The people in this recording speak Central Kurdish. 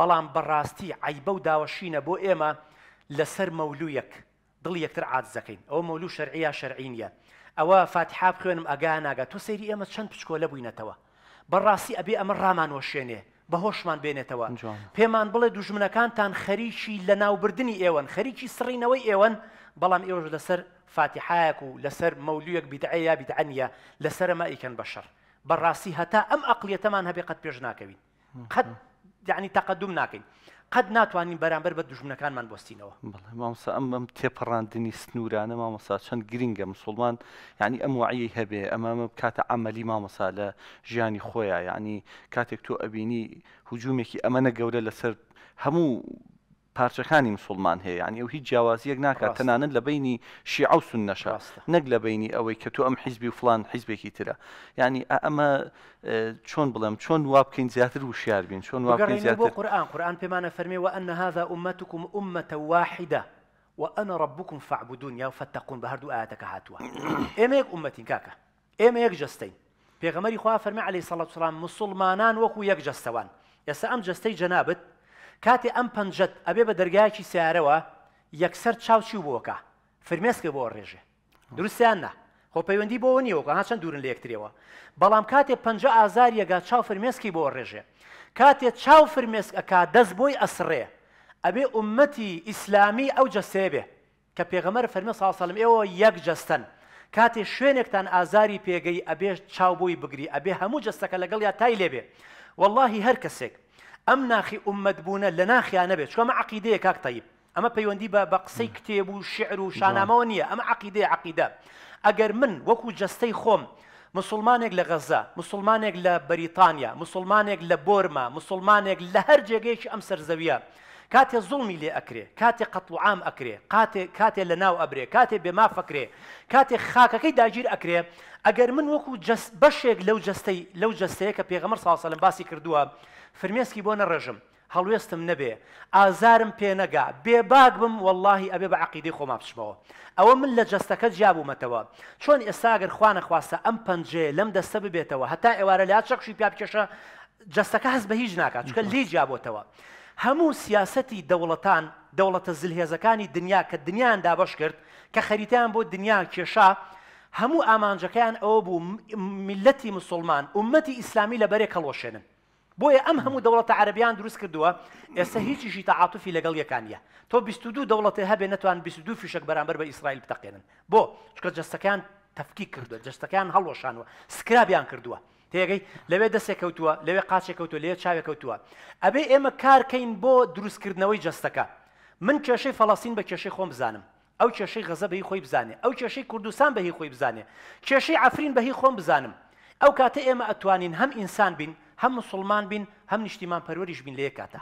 بەڵام بەڕاستی عیبە و داوەشینە بۆ ئێمە لەسەر مەولوویەک دڵی یەکتر عادزەکەین ئەوە مەولو شەرعیا شەرعینە ئەوە فاتحاب خوێنم ئەگا ناگات تۆ سەیری ئێمە چەند پچکۆلە بووینەتەوە بەڕاستی ئەبێ ئەمە ڕامانوەشێنێ بە هۆشمان بێنێتەوە پێمان بڵێ دوژمنەکانتان خەریکی لە ناوبردننی ئێوەن خەریکی سڕینەوەی ئێوەن بەڵام ئێوەش لەسەر فاتحایەک و لەسەر مەولویەک بیدعەیە بیدعنە لەسەرەمە ئیکەن بەشەر بەڕاستی هەتا ئەم ئەقلیەتەمان هەبێ قەت پێش ناکەوین قەت یعنی تەقدم ناکەین قەت ناتوانین بەرامبەر بە دژمنەکانمان بستینەوە بڵێ مامسا ئەم ئەم تێپەڕاندنی سنوورانە مامەسا چەند گرنگە مسلمان یعنی ئەم وعی هەبێ ئەمامە کاتە ئەعملی مامەسا لە ژیانی خۆیان یعنی کاتێک تۆ ئەبینی هجوومێکی ئەمەە گەورە لەسەر هەموو پارچەکانی مسلمان هەیە ینی ئەو هیچ جیاوازیەک ناکات تەنانەت لە بینی شیع و سنەشا نەک لە بینی ئەوەی کە تو ئەم حیزبی و فلان حیزبێکی ترە ینی ئەمە اه، چۆن بڵێم چۆن وا بکەین زیاتر وشیار بین چۆن وابکەین زیاتر قورآن قورآن پێمانە فەرمی و ئەن هذا أمتكم أمة واحدة وأنا ربكم فاعبدون يا فتقون بە هەردوو ئاەتەکە هاتووە ئێمە یەک ئومەتین کاکە ئێمە یەک جستین پێغەمەری خوا عليه سەڵات سلام مسلمانان وەکو یەک جستوان ئێستا سام جستەی جنابت کاتێ ئەم پنجەت ئەبێ بە دەرگایکی سیارەوە یەکسەر چاوچی بۆکە فرمێسکە بۆ ڕێژێ دروستیاننا خۆ پەیوەندی بۆەوە نیەوەکە ها چەند دورن لە یەکترەوە بەڵام کاتێ پنج ئازار یەگا چاو فرمێسکی بۆ ڕێژێ کاتێ چاو فرمێسک ئەک دەست بۆی ئەسڕێ ئەبێ عومەتی ئیسلامی ئەو جەسێبێ کە پێغەمەر فەرمی ساسەلم ئێوە یەک جەستن کاتێ شوێنێکتان ئازاری پێگەی ئەبێ چاوبووی بگری ئەبێ هەموو جستەکە لەگەڵ یا تای لێبێ واللهی هەر کەسێک ئەم ناخی ئومەد بوونە لە ناخیانە بێت چۆمە عقیدەیە کاک تایب ئەمە پەیوەندی بە بە قسەی کتێب و شعر و شانامەوە نییە ئەمە عقیدەیە عقیدە ئەگەر من وەکو جستەی خۆم مسلمانێک لە غەزە مسلمانێک لە بەریتانیا مسلمانێک لە بۆرما مسلمانێک لە هەر جێگەیەکی ئەم سەرزەویە کاتێ زڵمی لێ ئەکرێ کاتێ قەت و عام ئەکرێ کاتێ کاتێ لە ناو ئەبرێ کاتێ بێما فەکرێ کاتێ خاکەکەی داگیر ئەکرێ ئەگەر من وەکو بەشێک لەو جستەی لەو جستەیە کە پێغەمەر ساسەلم باسی کردووە فرمێسکی بۆ نەڕێژم هەڵوێستم نەبێ ئازارم پێنەگا بێباگ بم واللهی ئەبێ بە عقیدی خۆما بشمەوە ئەوە من لە جستەکە جیابوومەتەوە چۆن ئێستاگەر خوانە خواستە ئەم پەنجێ لەم دەستە ببێتەوە هەتا ئێوارە لا چەقشی پیا بکێشە جستەکە هەست بە هیچ ناکات چکە لی جیابەتەوە هەموو سیاسەتی دەوڵەتان دەوڵەتە زلهێزەکانی دنیا کە دنیایان دابش کرد کە خەریتیان بۆ دنیا کێشا هەموو ئامانجەکەیان ئەوە بوو میلەتی مسلمان ومەتی ئیسلامی لە بەرێک هەڵۆشێنن بۆیە ئەم هەموو دەوڵەتە عربیان دروست کردووە ئێستا هیچیشی تەعاتوفی لەگەڵ یەکانە تۆ 22 دەوڵەتی هەبێ نتوان 22 فیشک بەرامبەر بە ئیسرائیل بتەقێنن بۆ چکە جستەکان تەفکی کردو جستەکان هەڵۆشانوە سکرابیان کردووە تێگەی لەوێ دەسێک کەوتووە لەوێ قاچێک کەوتووە لێ چاوێک کەوتووە ئەبێ ئێمە کارکەین بۆ دروستکردنەوەی جستەکە من کێشەی فەڵاستین بە کێشەی خۆم بزانم ئەو کێشەی غەزە بەهی خۆی بزانێ ئەو کێشەی کوردستان بەهی خۆی بزانێ کێشەی ئەفرین بەهی خۆم بزانم ئەو کاتە ئێمە ئەتوانین هەم ئینسان بین هەم مسلمان بین هەم نیشتیمان پەروەریش بین لە یەک کاتە.